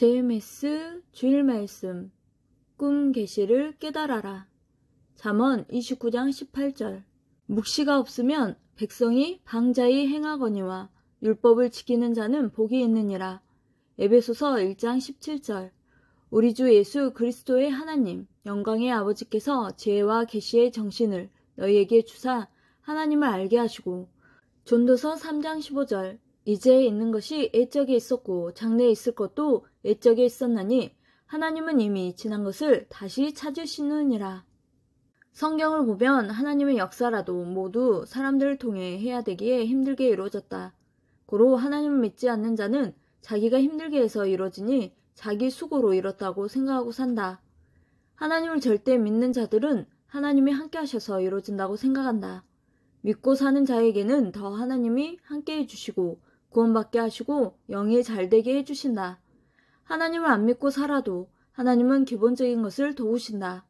JMS 주일 말씀 꿈 계시를 깨달아라. 잠언 29장 18절 묵시가 없으면 백성이 방자히 행하거니와 율법을 지키는 자는 복이 있느니라. 에베소서 1장 17절 우리 주 예수 그리스도의 하나님 영광의 아버지께서 지혜와 계시의 정신을 너희에게 주사 하나님을 알게 하시고 존도서 3장 15절 이제 있는 것이 옛적에 있었고 장래에 있을 것도 옛적에 있었나니 하나님은 이미 지난 것을 다시 찾으시느니라. 성경을 보면 하나님의 역사라도 모두 사람들을 통해 해야 되기에 힘들게 이루어졌다. 고로 하나님을 믿지 않는 자는 자기가 힘들게 해서 이루어지니 자기 수고로 이뤘다고 생각하고 산다. 하나님을 절대 믿는 자들은 하나님이 함께 하셔서 이루어진다고 생각한다. 믿고 사는 자에게는 더 하나님이 함께 해주시고 구원받게 하시고 영이 잘 되게 해주신다. 하나님을 안 믿고 살아도 하나님은 기본적인 것을 도우신다.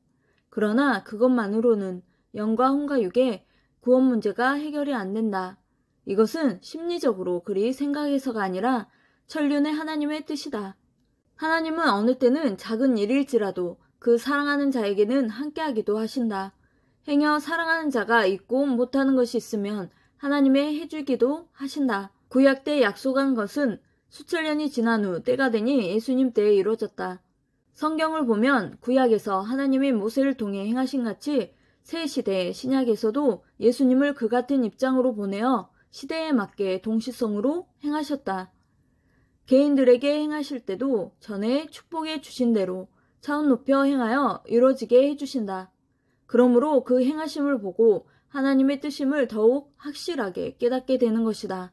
그러나 그것만으로는 영과 혼과육의 구원 문제가 해결이 안 된다. 이것은 심리적으로 그리 생각해서가 아니라 천륜의 하나님의 뜻이다. 하나님은 어느 때는 작은 일일지라도 그 사랑하는 자에게는 함께하기도 하신다. 행여 사랑하는 자가 있고 못하는 것이 있으면 하나님의 해주기도 하신다. 구약 때 약속한 것은 수천 년이 지난 후 때가 되니 예수님 때에 이루어졌다. 성경을 보면 구약에서 하나님이 모세를 통해 행하신 같이 새 시대 의 신약에서도 예수님을 그 같은 입장으로 보내어 시대에 맞게 동시성으로 행하셨다. 개인들에게 행하실 때도 전에 축복해 주신 대로 차원 높여 행하여 이루어지게 해주신다. 그러므로 그 행하심을 보고 하나님의 뜻임을 더욱 확실하게 깨닫게 되는 것이다.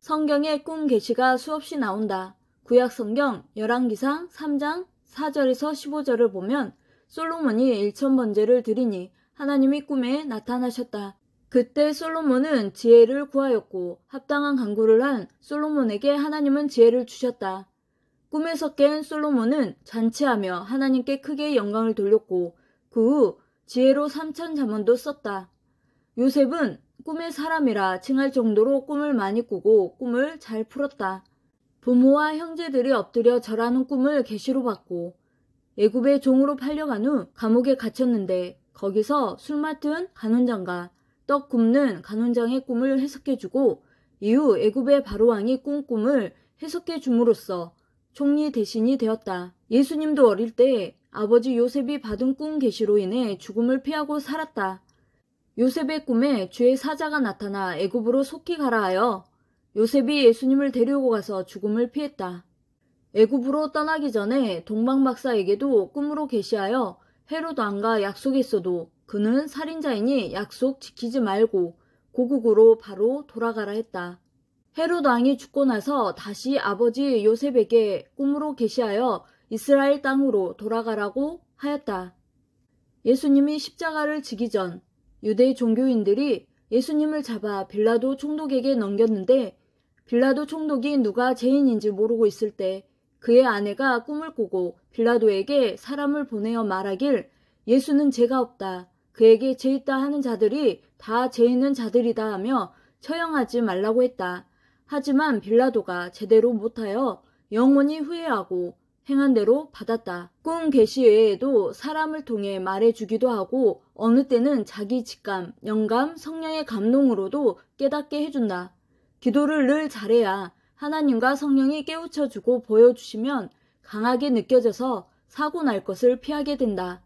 성경의 꿈 계시가 수없이 나온다. 구약 성경 열왕기상 3장 4절에서 15절을 보면 솔로몬이 1천 번제를 드리니 하나님이 꿈에 나타나셨다. 그때 솔로몬은 지혜를 구하였고 합당한 강구를 한 솔로몬에게 하나님은 지혜를 주셨다. 꿈에서 깬 솔로몬은 잔치하며 하나님께 크게 영광을 돌렸고 그 후 지혜로 삼천 자문도 썼다. 요셉은 꿈의 사람이라 칭할 정도로 꿈을 많이 꾸고 꿈을 잘 풀었다. 부모와 형제들이 엎드려 절하는 꿈을 계시로 받고 애굽의 종으로 팔려간 후 감옥에 갇혔는데 거기서 술 맡은 간원장과 떡 굽는 간원장의 꿈을 해석해주고 이후 애굽의 바로왕이 꾼 꿈을 해석해줌으로써 총리 대신이 되었다. 예수님도 어릴 때 아버지 요셉이 받은 꿈 계시로 인해 죽음을 피하고 살았다. 요셉의 꿈에 주의 사자가 나타나 애굽으로 속히 가라 하여 요셉이 예수님을 데리고 가서 죽음을 피했다. 애굽으로 떠나기 전에 동방 박사에게도 꿈으로 계시하여 헤롯왕 안가 약속했어도 그는 살인자이니 약속 지키지 말고 고국으로 바로 돌아가라 했다. 헤롯 왕이 죽고 나서 다시 아버지 요셉에게 꿈으로 계시하여 이스라엘 땅으로 돌아가라고 하였다. 예수님이 십자가를 지기 전 유대 종교인들이 예수님을 잡아 빌라도 총독에게 넘겼는데 빌라도 총독이 누가 죄인인지 모르고 있을 때 그의 아내가 꿈을 꾸고 빌라도에게 사람을 보내어 말하길 예수는 죄가 없다. 그에게 죄 있다 하는 자들이 다 죄 있는 자들이다 하며 처형하지 말라고 했다. 하지만 빌라도가 제대로 못하여 영원히 후회하고 행한 대로 받았다. 꿈 개시 외에도 사람을 통해 말해주기도 하고 어느 때는 자기 직감, 영감, 성령의 감동으로도 깨닫게 해준다. 기도를 늘 잘해야 하나님과 성령이 깨우쳐주고 보여주시면 강하게 느껴져서 사고 날 것을 피하게 된다.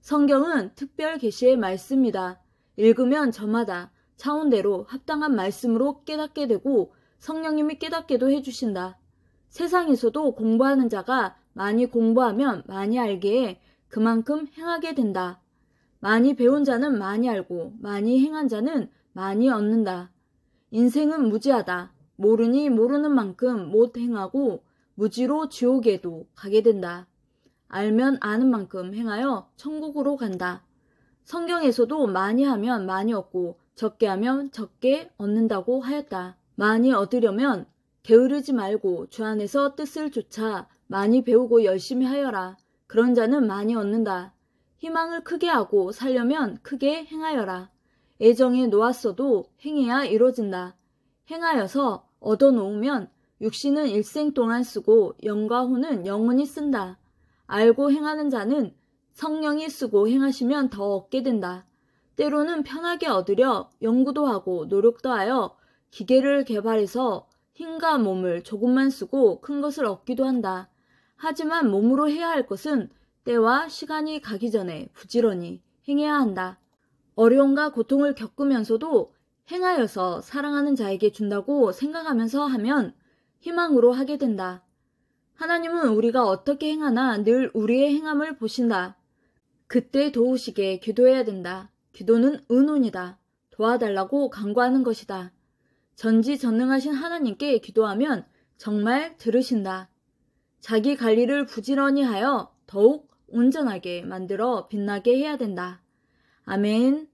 성경은 특별 계시의 말씀이다. 읽으면 저마다 차원대로 합당한 말씀으로 깨닫게 되고 성령님이 깨닫게도 해주신다. 세상에서도 공부하는 자가 많이 공부하면 많이 알기에 그만큼 행하게 된다. 많이 배운 자는 많이 알고 많이 행한 자는 많이 얻는다. 인생은 무지하다. 모르니 모르는 만큼 못 행하고 무지로 지옥에도 가게 된다. 알면 아는 만큼 행하여 천국으로 간다. 성경에서도 많이 하면 많이 얻고 적게 하면 적게 얻는다고 하였다. 많이 얻으려면 게으르지 말고 주 안에서 뜻을 조차 많이 배우고 열심히 하여라. 그런 자는 많이 얻는다. 희망을 크게 하고 살려면 크게 행하여라. 애정에 놓았어도 행해야 이루어진다. 행하여서 얻어놓으면 육신은 일생 동안 쓰고 영과 혼은 영원히 쓴다. 알고 행하는 자는 성령이 쓰고 행하시면 더 얻게 된다. 때로는 편하게 얻으려 연구도 하고 노력도 하여 기계를 개발해서 힘과 몸을 조금만 쓰고 큰 것을 얻기도 한다. 하지만 몸으로 해야 할 것은 때와 시간이 가기 전에 부지런히 행해야 한다. 어려움과 고통을 겪으면서도 행하여서 사랑하는 자에게 준다고 생각하면서 하면 희망으로 하게 된다. 하나님은 우리가 어떻게 행하나 늘 우리의 행함을 보신다. 그때 도우시게 기도해야 된다. 기도는 은혼이다. 도와달라고 간구하는 것이다. 전지전능하신 하나님께 기도하면 정말 들으신다. 자기 관리를 부지런히 하여 더욱 온전하게 만들어 빛나게 해야 된다. 아멘.